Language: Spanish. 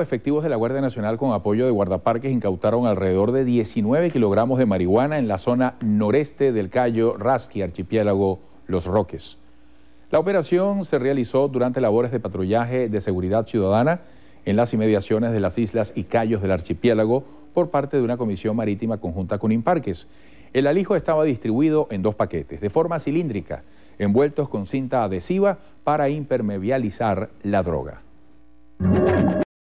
efectivos de la Guardia Nacional con apoyo de guardaparques incautaron alrededor de 19 kilogramos de marihuana en la zona noreste del Cayo Rasqui, archipiélago Los Roques. La operación se realizó durante labores de patrullaje de seguridad ciudadana en las inmediaciones de las islas y cayos del archipiélago por parte de una comisión marítima conjunta con Imparques. El alijo estaba distribuido en dos paquetes, de forma cilíndrica, envueltos con cinta adhesiva para impermeabilizar la droga.